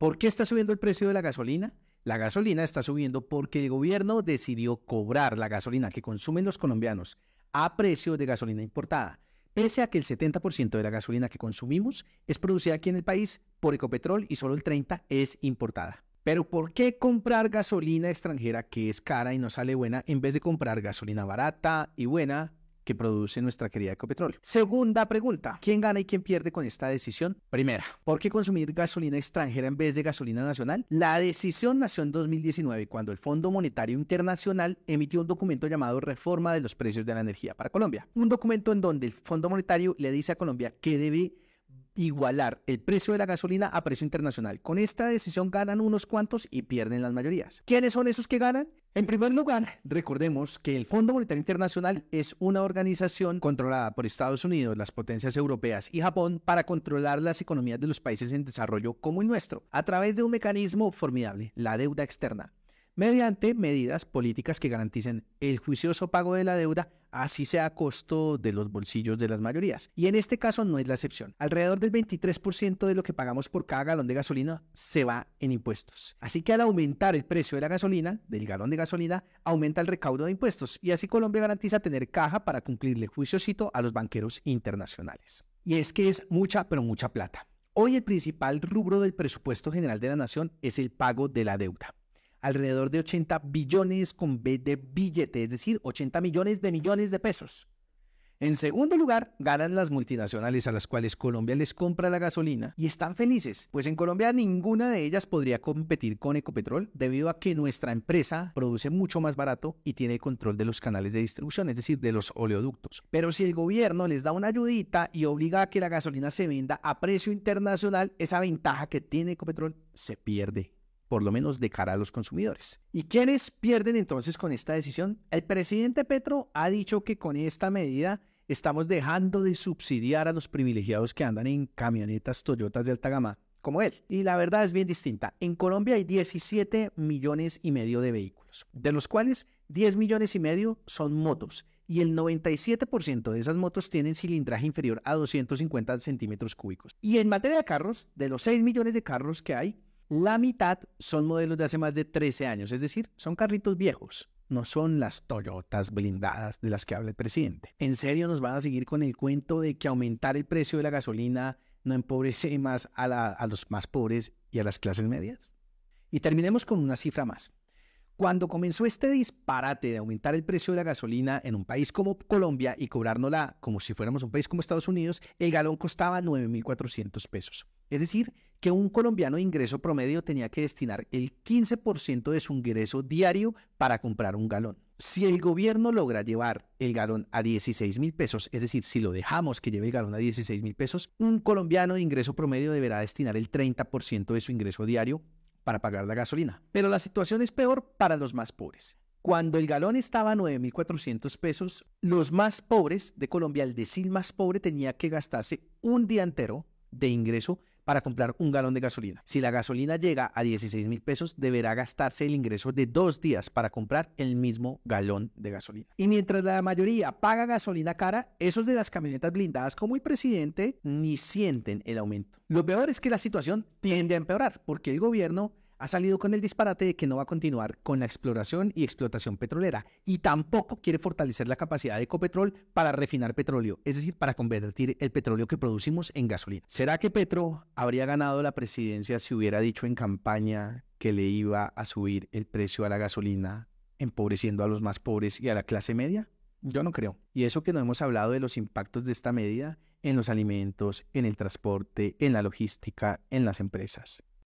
¿Por qué está subiendo el precio de la gasolina? La gasolina está subiendo porque el gobierno decidió cobrar la gasolina que consumen los colombianos a precio de gasolina importada, pese a que el 70% de la gasolina que consumimos es producida aquí en el país por Ecopetrol y solo el 30% es importada. Pero ¿por qué comprar gasolina extranjera que es cara y no sale buena en vez de comprar gasolina barata y buena que produce nuestra querida Ecopetrol. Segunda pregunta, ¿quién gana y quién pierde con esta decisión? Primera, ¿por qué consumir gasolina extranjera en vez de gasolina nacional? La decisión nació en 2019 cuando el Fondo Monetario Internacional emitió un documento llamado Reforma de los Precios de la Energía para Colombia. Un documento en donde el Fondo Monetario le dice a Colombia que debe igualar el precio de la gasolina a precio internacional. Con esta decisión ganan unos cuantos y pierden las mayorías. ¿Quiénes son esos que ganan? En primer lugar, recordemos que el Fondo Monetario Internacional es una organización controlada por Estados Unidos, las potencias europeas y Japón para controlar las economías de los países en desarrollo como el nuestro, a través de un mecanismo formidable, la deuda externa mediante medidas políticas que garanticen el juicioso pago de la deuda, así sea a costo de los bolsillos de las mayorías. Y en este caso no es la excepción. Alrededor del 23% de lo que pagamos por cada galón de gasolina se va en impuestos. Así que al aumentar el precio de la gasolina, del galón de gasolina, aumenta el recaudo de impuestos y así Colombia garantiza tener caja para cumplirle juiciosito a los banqueros internacionales. Y es que es mucha, pero mucha plata. Hoy el principal rubro del presupuesto general de la nación es el pago de la deuda alrededor de 80 billones con B de billete, es decir, 80 millones de millones de pesos. En segundo lugar, ganan las multinacionales a las cuales Colombia les compra la gasolina y están felices, pues en Colombia ninguna de ellas podría competir con Ecopetrol debido a que nuestra empresa produce mucho más barato y tiene control de los canales de distribución, es decir, de los oleoductos. Pero si el gobierno les da una ayudita y obliga a que la gasolina se venda a precio internacional, esa ventaja que tiene Ecopetrol se pierde por lo menos de cara a los consumidores. ¿Y quiénes pierden entonces con esta decisión? El presidente Petro ha dicho que con esta medida estamos dejando de subsidiar a los privilegiados que andan en camionetas Toyota de alta gama como él. Y la verdad es bien distinta. En Colombia hay 17 millones y medio de vehículos, de los cuales 10 millones y medio son motos y el 97% de esas motos tienen cilindraje inferior a 250 centímetros cúbicos. Y en materia de carros, de los 6 millones de carros que hay, la mitad son modelos de hace más de 13 años, es decir, son carritos viejos. No son las Toyotas blindadas de las que habla el presidente. ¿En serio nos van a seguir con el cuento de que aumentar el precio de la gasolina no empobrece más a, a los más pobres y a las clases medias? Y terminemos con una cifra más. Cuando comenzó este disparate de aumentar el precio de la gasolina en un país como Colombia y cobrárnosla como si fuéramos un país como Estados Unidos, el galón costaba 9.400 pesos. Es decir, que un colombiano de ingreso promedio tenía que destinar el 15% de su ingreso diario para comprar un galón. Si el gobierno logra llevar el galón a $16,000 mil pesos, es decir, si lo dejamos que lleve el galón a $16,000 mil pesos, un colombiano de ingreso promedio deberá destinar el 30% de su ingreso diario para pagar la gasolina. Pero la situación es peor para los más pobres. Cuando el galón estaba a 9.400 pesos, los más pobres de Colombia, el decil más pobre, tenía que gastarse un día entero de ingreso para comprar un galón de gasolina. Si la gasolina llega a 16 mil pesos, deberá gastarse el ingreso de dos días para comprar el mismo galón de gasolina. Y mientras la mayoría paga gasolina cara, esos de las camionetas blindadas como el presidente ni sienten el aumento. Lo peor es que la situación tiende a empeorar porque el gobierno ha salido con el disparate de que no va a continuar con la exploración y explotación petrolera y tampoco quiere fortalecer la capacidad de Ecopetrol para refinar petróleo, es decir, para convertir el petróleo que producimos en gasolina. ¿Será que Petro habría ganado la presidencia si hubiera dicho en campaña que le iba a subir el precio a la gasolina, empobreciendo a los más pobres y a la clase media? Yo no creo. Y eso que no hemos hablado de los impactos de esta medida en los alimentos, en el transporte, en la logística, en las empresas.